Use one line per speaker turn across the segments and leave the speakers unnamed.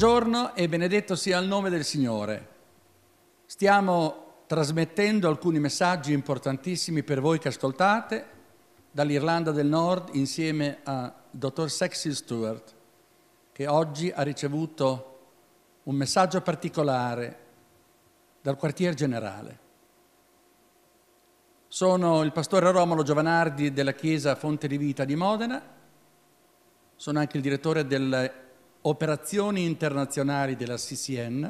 Buongiorno e benedetto sia il nome del Signore. Stiamo trasmettendo alcuni messaggi importantissimi per voi che ascoltate dall'Irlanda del Nord insieme a dottor Sexy Stewart che oggi ha ricevuto un messaggio particolare dal quartier generale. Sono il pastore Romolo Giovanardi della Chiesa Fonte di Vita di Modena, sono anche il direttore del operazioni internazionali della CCN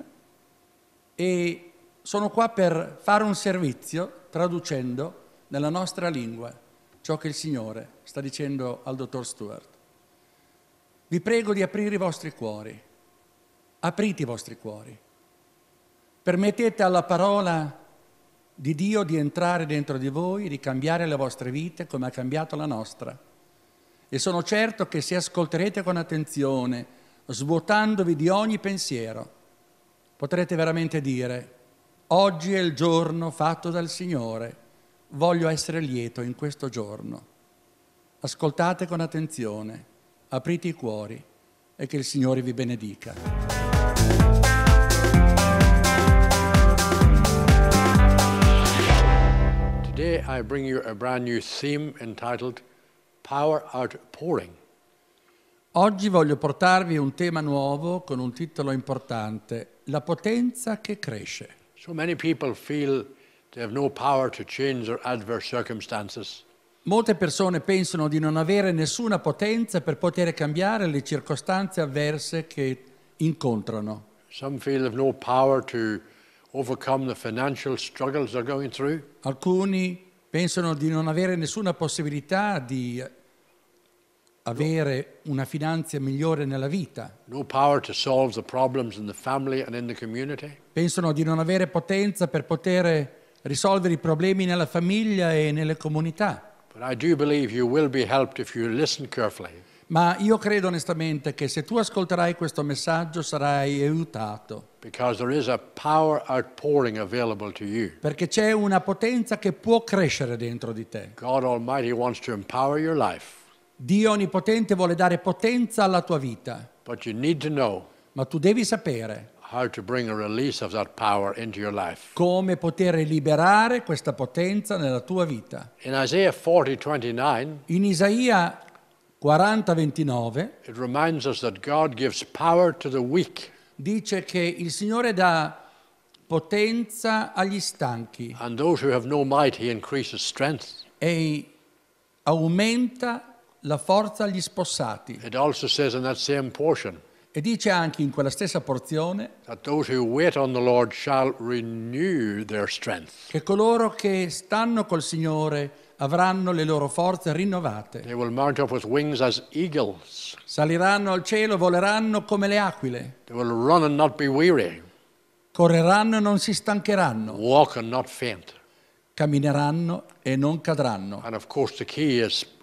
e sono qua per fare un servizio traducendo nella nostra lingua ciò che il Signore sta dicendo al dottor Stuart. Vi prego di aprire i vostri cuori, aprite i vostri cuori, permettete alla parola di Dio di entrare dentro di voi, di cambiare le vostre vite come ha cambiato la nostra. E sono certo che se ascolterete con attenzione svuotandovi di ogni pensiero, potrete veramente dire, oggi è il giorno fatto dal Signore, voglio essere lieto in questo giorno. Ascoltate con attenzione, aprite i cuori e che il Signore vi benedica. Today I bring you a brand new theme
entitled Power Outpouring.
Oggi voglio portarvi un tema nuovo con un titolo importante, la potenza che cresce. So no Molte persone pensano di non avere nessuna potenza per poter cambiare le circostanze avverse che incontrano.
No
Alcuni pensano di non avere nessuna possibilità di avere una finanza migliore nella vita. No Pensano di non avere potenza per poter risolvere i problemi nella famiglia e nelle comunità. Ma io credo onestamente che se tu ascolterai questo messaggio sarai aiutato. Perché c'è una potenza che può crescere dentro di te. God Almighty wants to empower your life. Dio Onnipotente vuole dare potenza alla tua vita. Ma tu devi sapere come poter liberare questa potenza nella tua vita. In Isaia 40,
40:29 dice che il Signore dà
potenza agli stanchi. No might, e aumenta la forza agli spossati. e dice anche in quella stessa porzione che coloro che stanno col Signore avranno le loro forze rinnovate. Saliranno al cielo, voleranno come le aquile. Correranno e non si stancheranno. Cammineranno e non cadranno. And of course the key is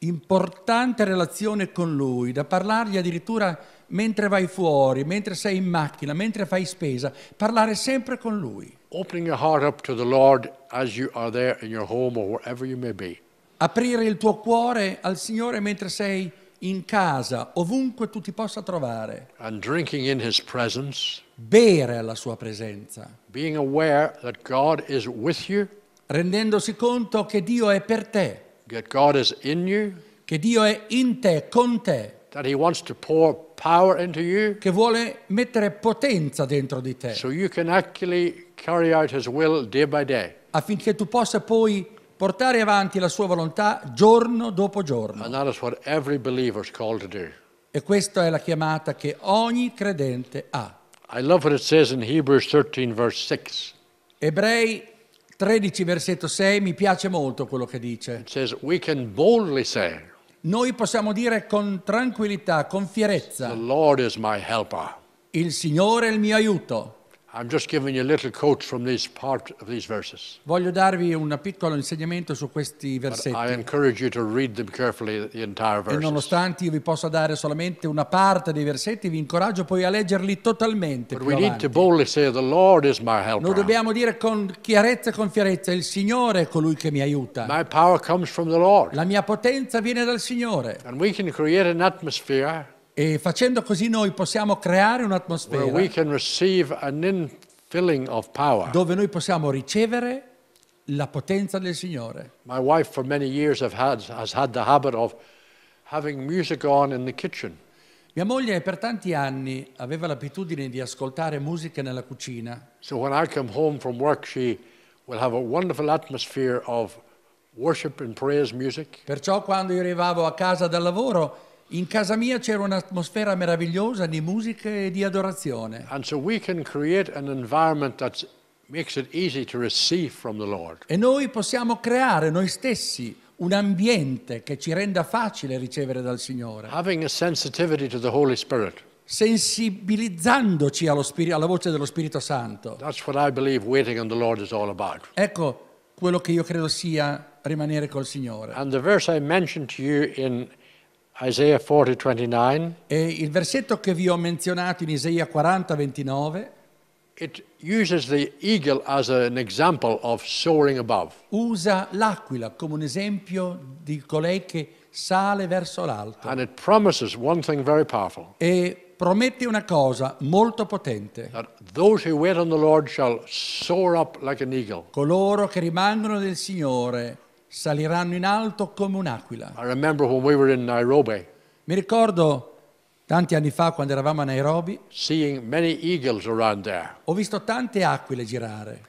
importante relazione con lui, da parlargli addirittura mentre vai fuori, mentre sei in macchina, mentre fai spesa, parlare sempre con lui. Aprire il tuo cuore al Signore mentre sei in casa, ovunque tu ti possa trovare. Presence, bere alla sua presenza. Rendendosi conto che Dio è per te you, che Dio è in te, con te, you, che vuole mettere potenza dentro di te, so day day. affinché tu possa poi portare avanti la sua volontà giorno dopo giorno. E questa è la chiamata che ogni credente ha. I love what it says in Hebrews 13 verse 6. Ebrei 13 versetto 6 mi piace molto quello che dice. Says, say, Noi possiamo dire con tranquillità, con fierezza. Il Signore è il mio aiuto. Voglio darvi un piccolo insegnamento su questi versetti. E nonostante io vi possa dare solamente una parte dei versetti, vi incoraggio poi a leggerli totalmente Noi dobbiamo dire con chiarezza e con fierezza, il Signore è colui che mi aiuta. La mia potenza viene dal Signore. And we can create an atmosphere e facendo così noi possiamo creare un'atmosfera dove noi possiamo ricevere la potenza del Signore. My wife
for many years have had, has had the habit of having music on in the kitchen.
Mia moglie per tanti anni aveva l'abitudine di ascoltare musica nella cucina.
So when I come home from work she will have a wonderful atmosphere of worship
and praise music. Perciò quando io arrivavo a casa dal lavoro in casa mia c'era un'atmosfera meravigliosa di musica e di adorazione. So e noi possiamo creare noi stessi un ambiente che ci renda facile ricevere dal Signore. Sensibilizzandoci spiri- alla voce dello Spirito Santo. Ecco quello che io credo sia rimanere col Signore. And the verse I mentioned to you in e il versetto che vi ho menzionato in Isaia 40, 29 Usa l'aquila come un esempio di colei che sale verso l'alto. E promette una cosa molto potente. Like Coloro che rimangono nel Signore saliranno in alto come un'aquila. We Nairobi, Mi ricordo tanti anni fa quando eravamo a Nairobi, ho visto tante aquile girare.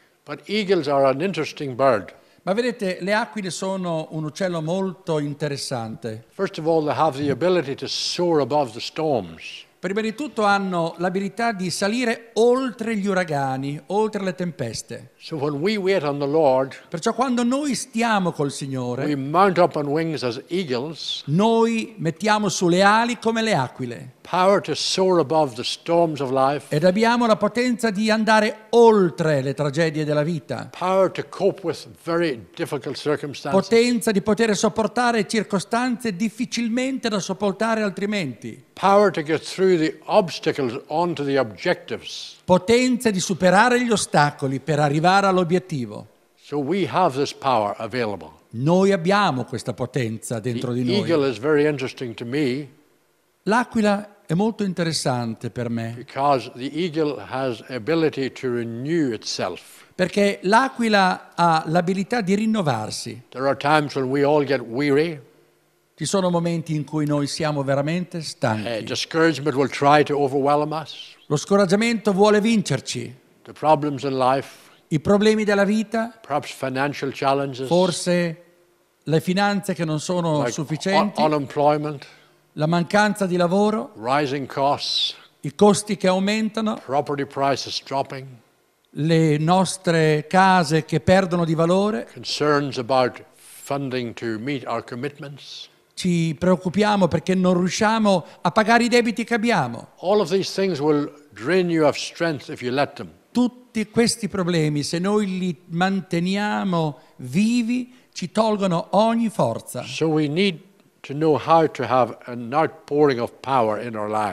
Ma vedete, le aquile sono un uccello molto interessante. First of all, they have the ability to soar above the storms prima di tutto hanno l'abilità di salire oltre gli uragani, oltre le tempeste. So we Lord, Perciò quando noi stiamo col Signore, eagles, noi mettiamo sulle ali come le aquile. Life, ed abbiamo la potenza di andare oltre le tragedie della vita. Potenza di poter sopportare circostanze difficilmente da sopportare altrimenti. Potenza di superare gli ostacoli per arrivare all'obiettivo. So noi abbiamo questa potenza dentro The di noi. L'aquila è molto interessante per me. Perché l'aquila ha l'abilità di rinnovarsi. There are times when we all get weary. Ci sono momenti in cui noi siamo veramente stanchi. Eh, Lo scoraggiamento vuole vincerci.
I problemi della vita, forse
le finanze che non sono like sufficienti, la mancanza di lavoro, costs, i costi che aumentano, le nostre case che perdono di valore, concerns about funding to meet our commitments ci preoccupiamo perché non riusciamo a pagare i debiti che abbiamo. Tutti questi problemi, se noi li manteniamo vivi, ci tolgono ogni forza.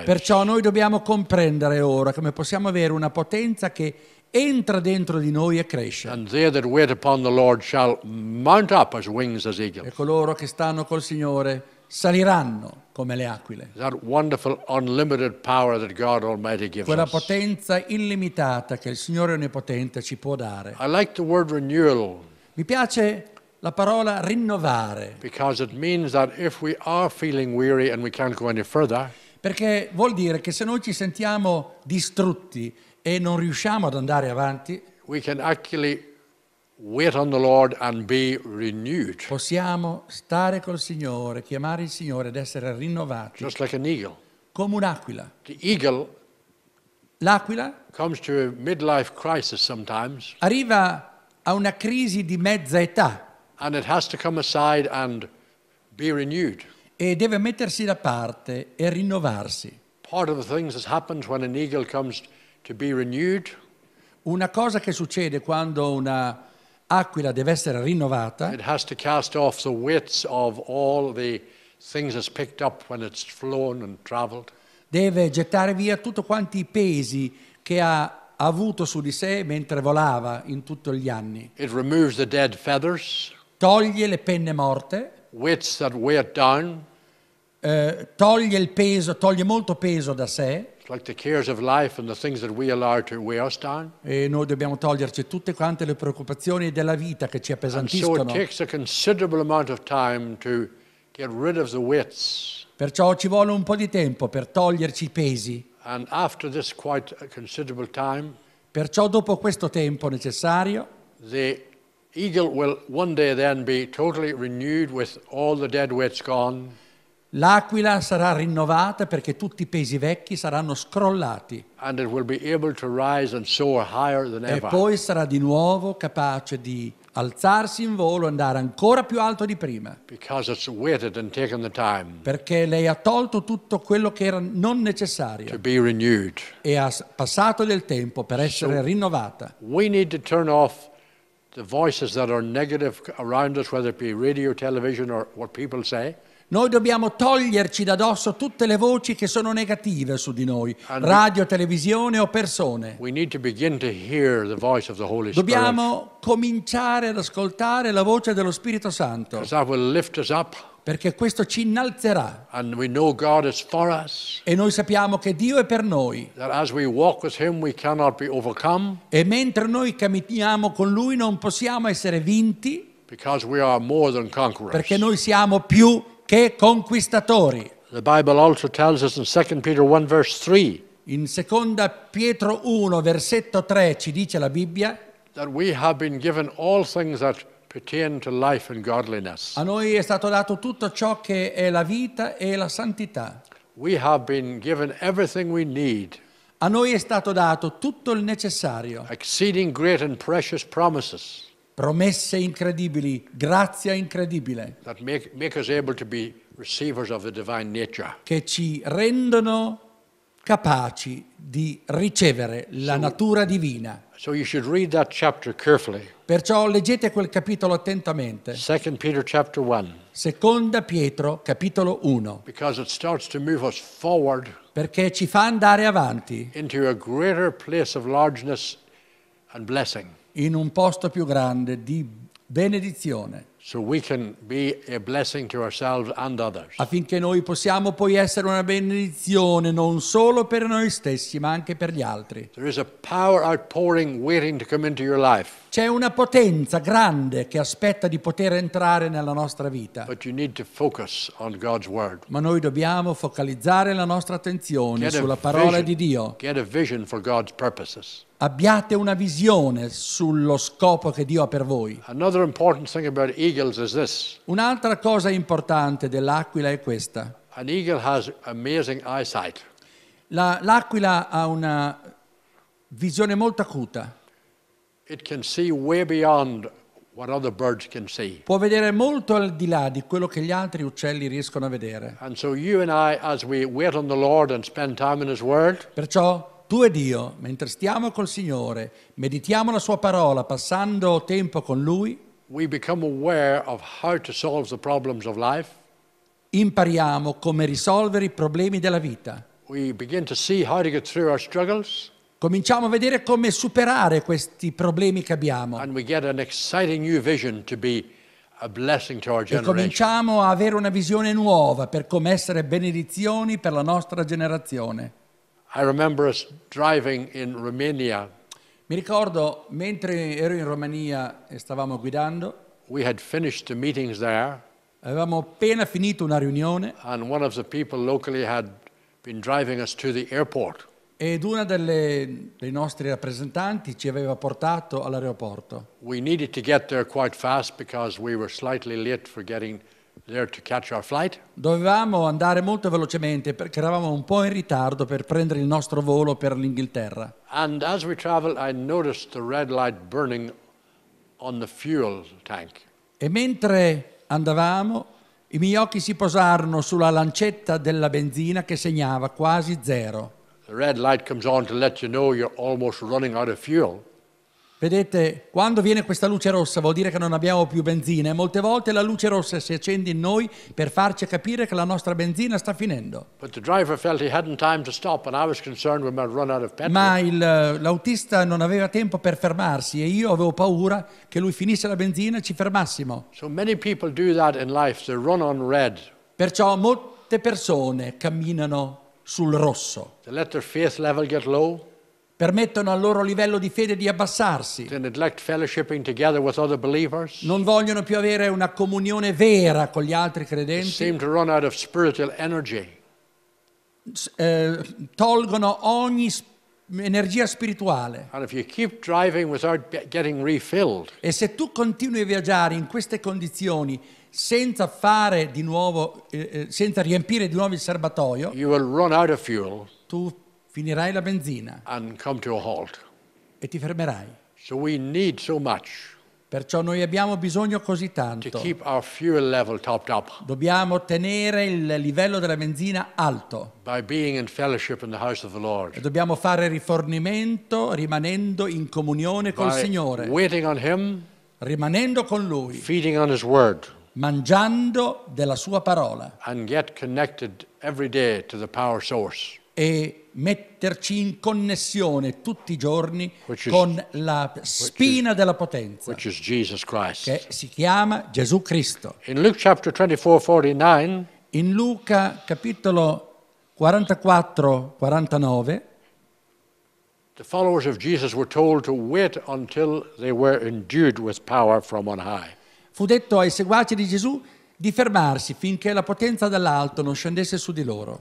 Perciò noi dobbiamo comprendere ora come possiamo avere una potenza che entra dentro di noi e cresce. E coloro che stanno col Signore saliranno come le
aquile. Quella
potenza illimitata che il Signore Onnipotente ci può dare.
Like Mi
piace la parola
rinnovare. Further,
perché vuol dire che se noi ci sentiamo distrutti e non riusciamo ad andare avanti, possiamo stare col Signore, chiamare il Signore ed essere rinnovati. Like come un'aquila. L'aquila arriva a una crisi di mezza età. E deve mettersi da parte e rinnovarsi.
Part of the things that happens when an eagle comes to to be renewed.
Una cosa che succede quando una aquila deve essere rinnovata. It
has to cast off the weights of all the things it's picked up when it's flown and traveled.
Deve gettare via tutti quanti i pesi che ha avuto su di sé mentre volava in tutti gli anni.
It removes the dead feathers.
Toglie le penne morte.
Weights that weigh it down.
Eh, toglie il peso, toglie molto peso da sé. E noi dobbiamo toglierci tutte quante le preoccupazioni della vita che ci appesantiscono. Perciò ci vuole un po' di tempo per toglierci i pesi. Perciò dopo questo tempo necessario,
the eagle will one day then be totally renewed with all the dead weights gone.
L'aquila sarà rinnovata perché tutti i pesi vecchi saranno scrollati. E poi sarà di nuovo capace di alzarsi in volo e andare ancora più alto di prima. Perché lei ha tolto tutto quello che era non necessario. E ha passato del tempo per essere so rinnovata.
We need to turn off the voices that are negative around us, whether it be radio,
television or what people say. Noi dobbiamo toglierci da dosso tutte le voci che sono negative su di noi, radio, televisione o persone.
Dobbiamo
cominciare ad ascoltare la voce dello Spirito Santo. Perché questo ci innalzerà. E noi sappiamo che Dio è per noi. E mentre noi camminiamo con Lui non possiamo essere vinti. Perché noi siamo più che conquistatori. The Bible also tells us in 2 Peter 1 verse 3 in seconda Pietro 1 versetto 3 ci dice la Bibbia
that we have been given all things that pertain to life and godliness. A
noi è stato dato tutto ciò che è la vita e la santità. We have been given everything we need. A noi è stato dato tutto il necessario. Exceeding great and precious promises promesse incredibili, grazia incredibile
make, make
che ci rendono capaci di ricevere la so, natura divina. So Perciò leggete quel capitolo attentamente. Seconda Pietro capitolo 1. Perché ci fa andare avanti. Into a greater place of largeness and blessing in un posto più grande di benedizione. So affinché noi possiamo poi essere una benedizione non solo per noi stessi ma anche per gli altri. C'è una potenza grande che aspetta di poter entrare nella nostra vita. Ma noi dobbiamo focalizzare la nostra attenzione Get sulla parola vision. di Dio.
Get a vision for God's purposes
abbiate una visione sullo scopo che Dio ha per voi.
Another important thing about ego eagles is this.
Un'altra cosa importante dell'aquila è questa.
An eagle has amazing eyesight.
La, l'aquila ha una visione molto acuta. It can see way beyond what other birds can see. Può vedere molto al di là di quello che gli altri uccelli riescono a vedere. And so you and I as we wait on the Lord and spend time in his word. Perciò tu ed io, mentre stiamo col Signore, meditiamo la sua parola, passando tempo con lui, we become aware of how to solve the problems of life. Impariamo come risolvere i problemi della vita. We begin to see how to get
through our struggles.
Cominciamo a vedere come superare questi
problemi che abbiamo. And we get an exciting new vision to be a blessing to our generation. E
cominciamo a avere una visione nuova per come essere benedizioni per la nostra generazione. I remember us driving in Romania mi ricordo mentre ero in Romania e stavamo guidando. There, avevamo appena finito una riunione. Ed una delle, dei nostri rappresentanti ci aveva portato all'aeroporto.
We needed to get there quite fast because we were slightly late for getting
Dovevamo andare molto velocemente perché eravamo un po' in ritardo per prendere il nostro volo per l'Inghilterra.
Traveled,
e mentre andavamo, i miei occhi si posarono sulla lancetta della benzina che segnava quasi zero.
The red light comes on to let you know you're almost running out of fuel.
Vedete, quando viene questa luce rossa vuol dire che non abbiamo più benzina e molte volte la luce rossa si accende in noi per farci capire che la nostra benzina sta finendo. Ma eh, l'autista non aveva tempo per fermarsi e io avevo paura che lui finisse la benzina e ci fermassimo. So Perciò molte persone camminano sul rosso. They let their faith level get low. Permettono al loro livello di fede di abbassarsi. Non vogliono più avere una comunione vera con gli altri credenti. Eh, tolgono ogni energia spirituale. e se tu continui a viaggiare in queste condizioni senza fare di nuovo, eh, eh senza riempire di nuovo il serbatoio, tu Finirai la benzina and come to a halt. e ti fermerai. So we need so much Perciò noi abbiamo bisogno così to tanto. keep our fuel level up Dobbiamo tenere il livello della benzina alto
by being in
in
the house of the
e dobbiamo fare rifornimento rimanendo in comunione col By Signore, on Him, rimanendo con Lui, feeding on His Word, mangiando della Sua parola and yet connected every day to the power source e metterci in connessione tutti i giorni is, con la spina is, della potenza che si chiama Gesù Cristo. In, 24, 49, in Luca capitolo 44 49
The followers of Jesus were told to wait until they were endued with power from on high.
Fu detto ai seguaci di Gesù di fermarsi finché la potenza dall'alto non scendesse su di loro.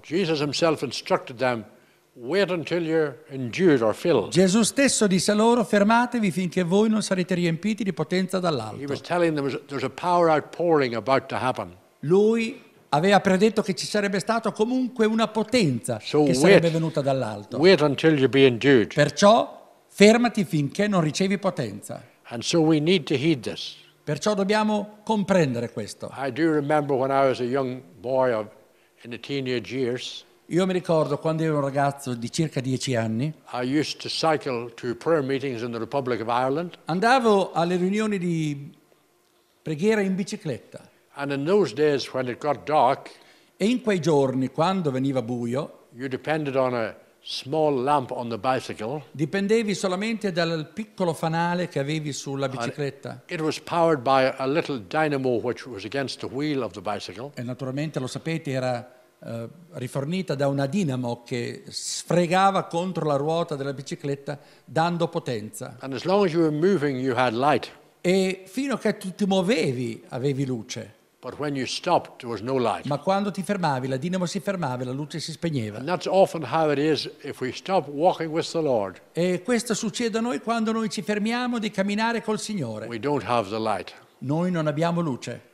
Gesù stesso disse loro fermatevi finché voi non sarete riempiti di potenza dall'alto. Lui aveva predetto che ci sarebbe stata comunque una potenza so che sarebbe wait, venuta dall'alto. Perciò fermati finché non ricevi potenza. And so we need to heed this. Perciò dobbiamo comprendere questo.
Boy, years,
Io mi ricordo quando ero un ragazzo di circa dieci anni.
To to
andavo alle riunioni di preghiera in bicicletta. In dark, e in quei giorni, quando veniva buio, you depended on a Dipendevi solamente dal piccolo fanale che avevi sulla bicicletta. E naturalmente lo sapete era uh, rifornita da una dinamo che sfregava contro la ruota della bicicletta dando potenza. As as moving, e fino a che tu ti muovevi avevi luce. Stopped, Ma quando ti fermavi, la dinamo si fermava e la luce si spegneva. E questo succede a noi quando noi ci fermiamo di camminare col Signore. Noi non abbiamo luce.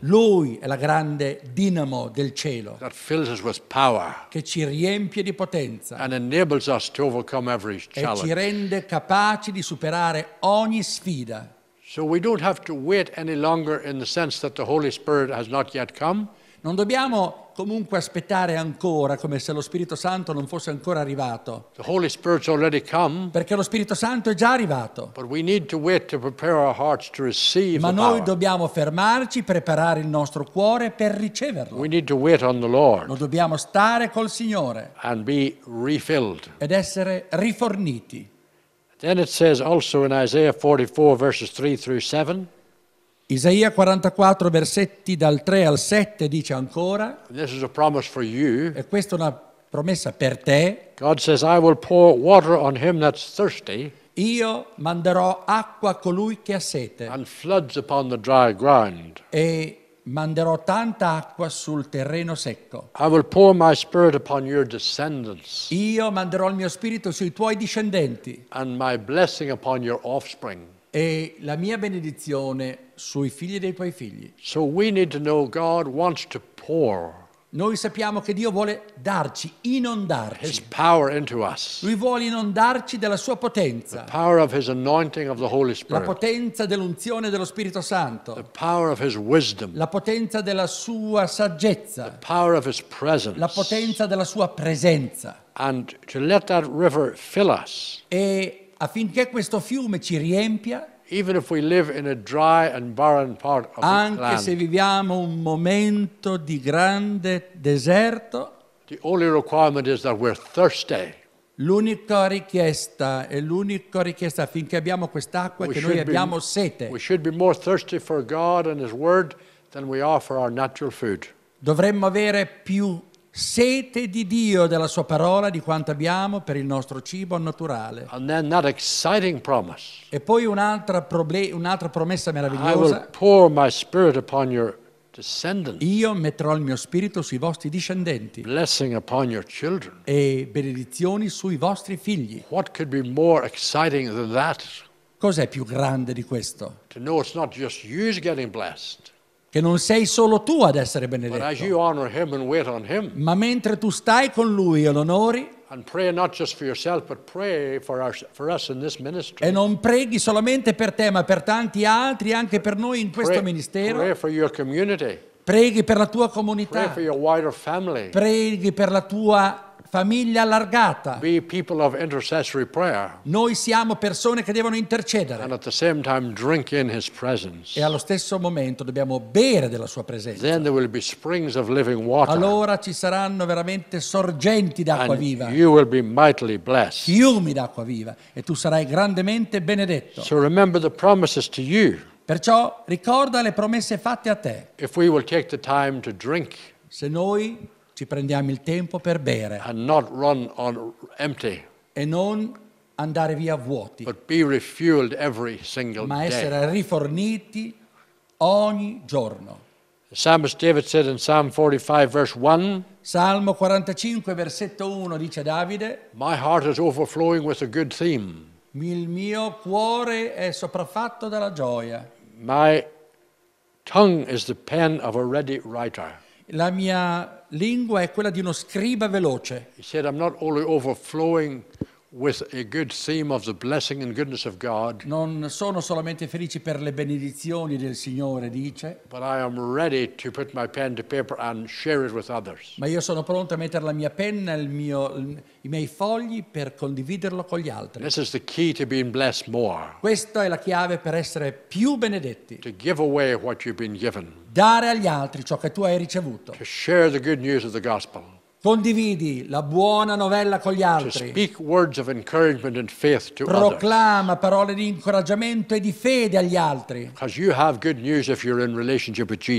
Lui è la grande dinamo del cielo
che ci riempie di potenza e ci
rende capaci di superare ogni sfida. So we don't have to wait any longer
in the sense that the Holy Spirit has not yet come.
Non dobbiamo comunque aspettare ancora come se lo Spirito Santo non fosse ancora arrivato. The
Holy Spirit's already come. Perché lo Spirito
Santo è già arrivato.
But we need to wait to prepare our hearts to receive Ma noi
dobbiamo fermarci, preparare il nostro cuore per riceverlo. We need to wait on the Lord. Lo dobbiamo stare col Signore. And be refilled. Ed essere riforniti.
Then it says also in Isaiah 44 verses 3 through 7. Isaia
44 versetti dal 3 al 7 dice ancora
This is a promise for you. E
questa è una promessa per te.
God says I will pour water on him that's thirsty.
Io manderò acqua a colui che ha sete. And floods upon the dry ground. E manderò tanta acqua sul terreno secco. Io manderò il mio spirito sui tuoi discendenti. E la mia benedizione sui figli dei tuoi figli. So we need to know God wants to pour noi sappiamo che Dio vuole darci, inondarci. Lui vuole inondarci della sua potenza. La potenza dell'unzione dello Spirito Santo. La potenza della sua saggezza. La potenza della sua presenza. E affinché questo fiume ci riempia anche se viviamo un momento di grande deserto, L'unica richiesta è l'unica richiesta affinché abbiamo quest'acqua che noi abbiamo sete. Dovremmo avere più sete di Dio, della sua parola, di quanto abbiamo per il nostro cibo naturale. E poi un'altra, proble- un'altra promessa meravigliosa. Io metterò il mio spirito sui vostri discendenti. E benedizioni sui vostri figli. Cos'è più grande di questo? To know it's not just you's getting
blessed
che non sei solo tu ad essere benedetto. Ma mentre tu stai con lui e lo onori, e non preghi solamente per te, ma per tanti altri, anche per noi in questo ministero. Preghi per la tua comunità. Preghi per la tua famiglia allargata. Noi siamo persone che devono intercedere. E allo stesso momento dobbiamo bere della sua presenza. Allora ci saranno veramente sorgenti d'acqua viva. Fiumi d'acqua viva e tu sarai grandemente benedetto. So remember the promises to you. Perciò ricorda le promesse fatte a te. Se noi ci prendiamo il tempo per bere empty, e non andare via vuoti,
ma essere
day. riforniti ogni giorno. Psalmist David said in Psalm 45 verse 1 Salmo
45
versetto 1 dice Davide
My heart is overflowing with a good theme.
Il mio cuore è sopraffatto dalla gioia. My tongue is the pen of a ready writer. La mia lingua è quella di uno scriba veloce.
He said, I'm not only overflowing
non sono solamente felice per le benedizioni del Signore, dice. Ma io sono pronto a mettere la mia penna e i miei fogli per condividerlo con gli altri. Questa è la chiave per essere più benedetti. To give away what you've been given. Dare agli altri ciò che tu hai ricevuto. To share the good news of the gospel Condividi la buona novella con gli altri. Proclama parole di incoraggiamento e di fede agli altri.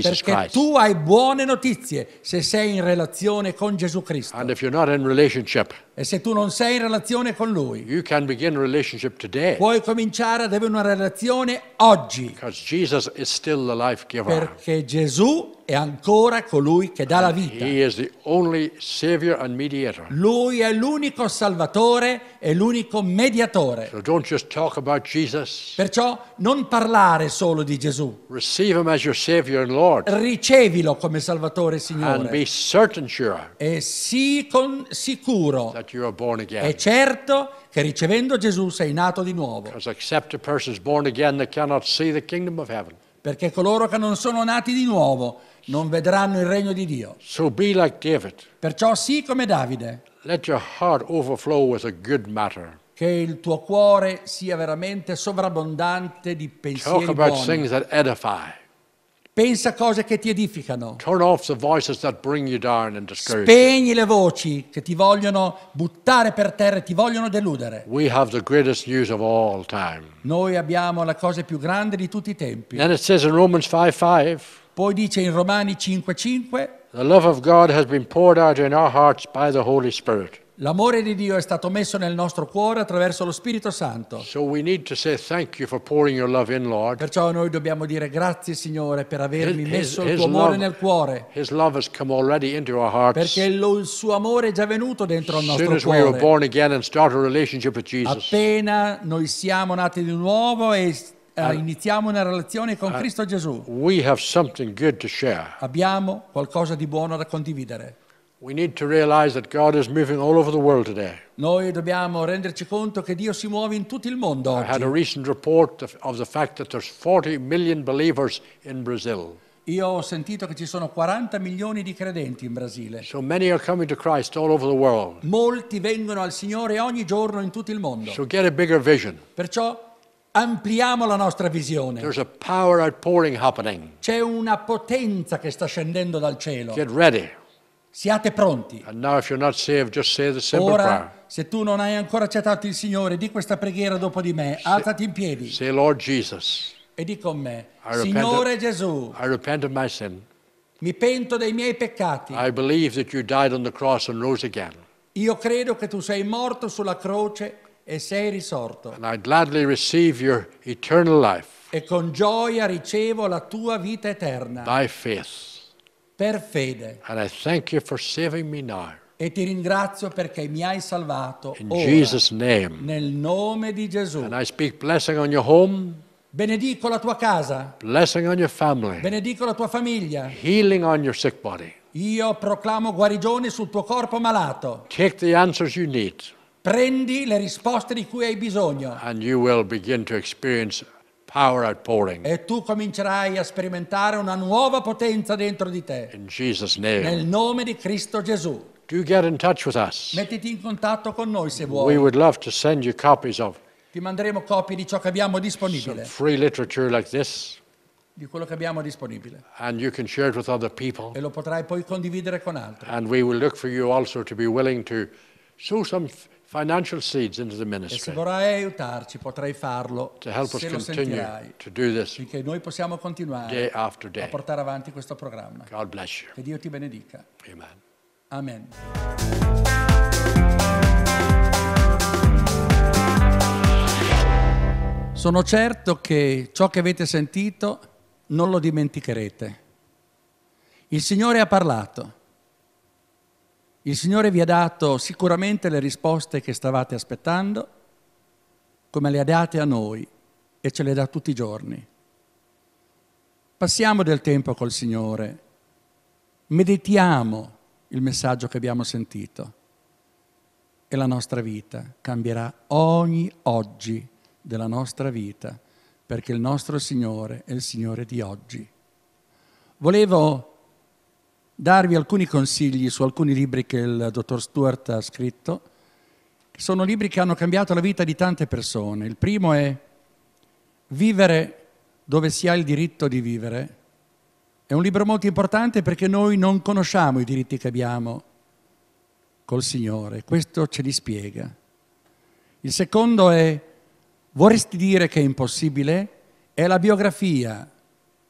Perché tu hai buone notizie se sei in relazione con Gesù Cristo. e se tu non sei in relazione con Lui, puoi cominciare ad avere una relazione oggi. Perché Gesù è è ancora colui che dà la vita. Lui è l'unico salvatore e l'unico mediatore. So Perciò non parlare solo di Gesù. Ricevilo come salvatore e Signore. Sure e sii sicuro. E certo che ricevendo Gesù sei nato di nuovo. Because except a person is born again they cannot see the kingdom of heaven perché coloro che non sono nati di nuovo non vedranno il regno di Dio. So be like David. Perciò sii come Davide.
Let your heart overflow with a good matter.
Che il tuo cuore sia veramente sovrabbondante di pensieri Talk about buoni. things
that edify.
Pensa cose che ti edificano. Spegni le voci che ti vogliono buttare per terra e ti vogliono deludere. Noi abbiamo la cosa più grande di tutti i tempi.
And it says in Romans 5, 5,
poi dice in Romani 5:5 L'amore di Dio è stato messo nel nostro cuore attraverso lo Spirito Santo. Perciò noi dobbiamo dire grazie Signore per avermi messo il tuo amore nel cuore. Perché lo, il suo amore è già venuto dentro il nostro cuore.
We
Appena noi siamo nati di nuovo e Uh, iniziamo una relazione con Cristo Gesù. Abbiamo qualcosa di buono da condividere. Noi dobbiamo renderci conto che Dio si muove in tutto il
mondo oggi.
Io ho sentito che ci sono 40 milioni di credenti in Brasile. So Molti vengono al Signore ogni giorno in tutto il mondo. So Perciò Ampliamo la nostra visione. C'è una potenza che sta scendendo dal cielo. Siate pronti. Ora, se tu non hai ancora accettato il Signore, di questa preghiera dopo di me. Alzati
in piedi. Say, Lord Jesus.
E di con me. I Signore
Gesù. I
repent of my sin. Mi pento dei miei peccati. I that you died on the cross and rose again. Io credo che tu sei morto sulla croce e sei risorto. E con gioia ricevo la tua vita eterna. Per fede. E ti ringrazio perché mi hai salvato In
ora,
Nel nome di Gesù. Benedico la tua casa.
Benedico
la tua famiglia. Healing on your sick body. Io proclamo guarigione sul tuo corpo malato. Take the answers you need. Prendi le risposte di cui hai bisogno. E tu comincerai a sperimentare una nuova potenza dentro di te. Nel nome di Cristo Gesù. Mettiti in contatto con noi se vuoi. We would
love to send you copies of
ti manderemo copie di ciò che abbiamo disponibile.
Like this,
di quello che abbiamo disponibile.
People,
e lo potrai poi condividere con altri.
And we will look for you also to be willing to show some financial seeds into the ministry. E se
vorrai aiutarci, potrai farlo to help us se lo sentirai. To do this Finché noi possiamo continuare day after day. a portare avanti questo programma. God bless you. Che Dio ti benedica. Amen. Amen. Sono certo che ciò che avete sentito non lo dimenticherete. Il Signore ha parlato il Signore vi ha dato sicuramente le risposte che stavate aspettando, come le ha date a noi e ce le dà tutti i giorni. Passiamo del tempo col Signore, meditiamo il messaggio che abbiamo sentito e la nostra vita cambierà ogni oggi della nostra vita perché il nostro Signore è il Signore di oggi. Volevo darvi alcuni consigli su alcuni libri che il dottor Stuart ha scritto. Sono libri che hanno cambiato la vita di tante persone. Il primo è Vivere dove si ha il diritto di vivere. È un libro molto importante perché noi non conosciamo i diritti che abbiamo col Signore. Questo ce li spiega. Il secondo è Vorresti dire che è impossibile? È la biografia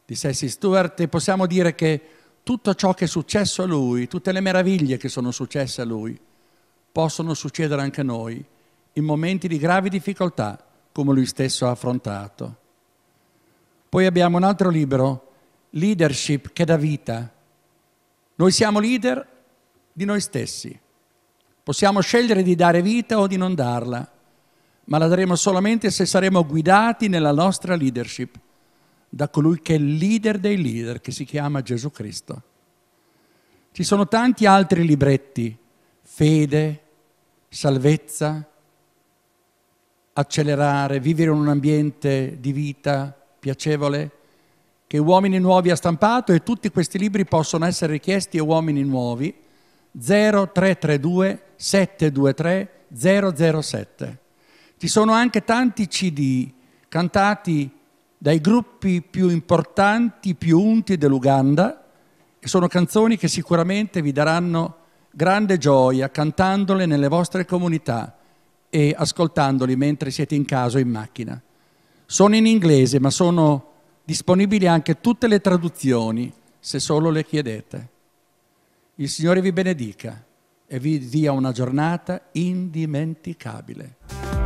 di Sessi Stuart e possiamo dire che tutto ciò che è successo a lui, tutte le meraviglie che sono successe a lui, possono succedere anche a noi in momenti di gravi difficoltà come lui stesso ha affrontato. Poi abbiamo un altro libro, Leadership che dà vita. Noi siamo leader di noi stessi. Possiamo scegliere di dare vita o di non darla, ma la daremo solamente se saremo guidati nella nostra leadership da colui che è il leader dei leader, che si chiama Gesù Cristo. Ci sono tanti altri libretti, fede, salvezza, accelerare, vivere in un ambiente di vita piacevole, che Uomini Nuovi ha stampato e tutti questi libri possono essere richiesti a Uomini Nuovi 0332 723 007. Ci sono anche tanti CD cantati dai gruppi più importanti, più unti dell'Uganda e sono canzoni che sicuramente vi daranno grande gioia cantandole nelle vostre comunità e ascoltandoli mentre siete in casa o in macchina. Sono in inglese, ma sono disponibili anche tutte le traduzioni, se solo le chiedete. Il Signore vi benedica e vi dia una giornata indimenticabile.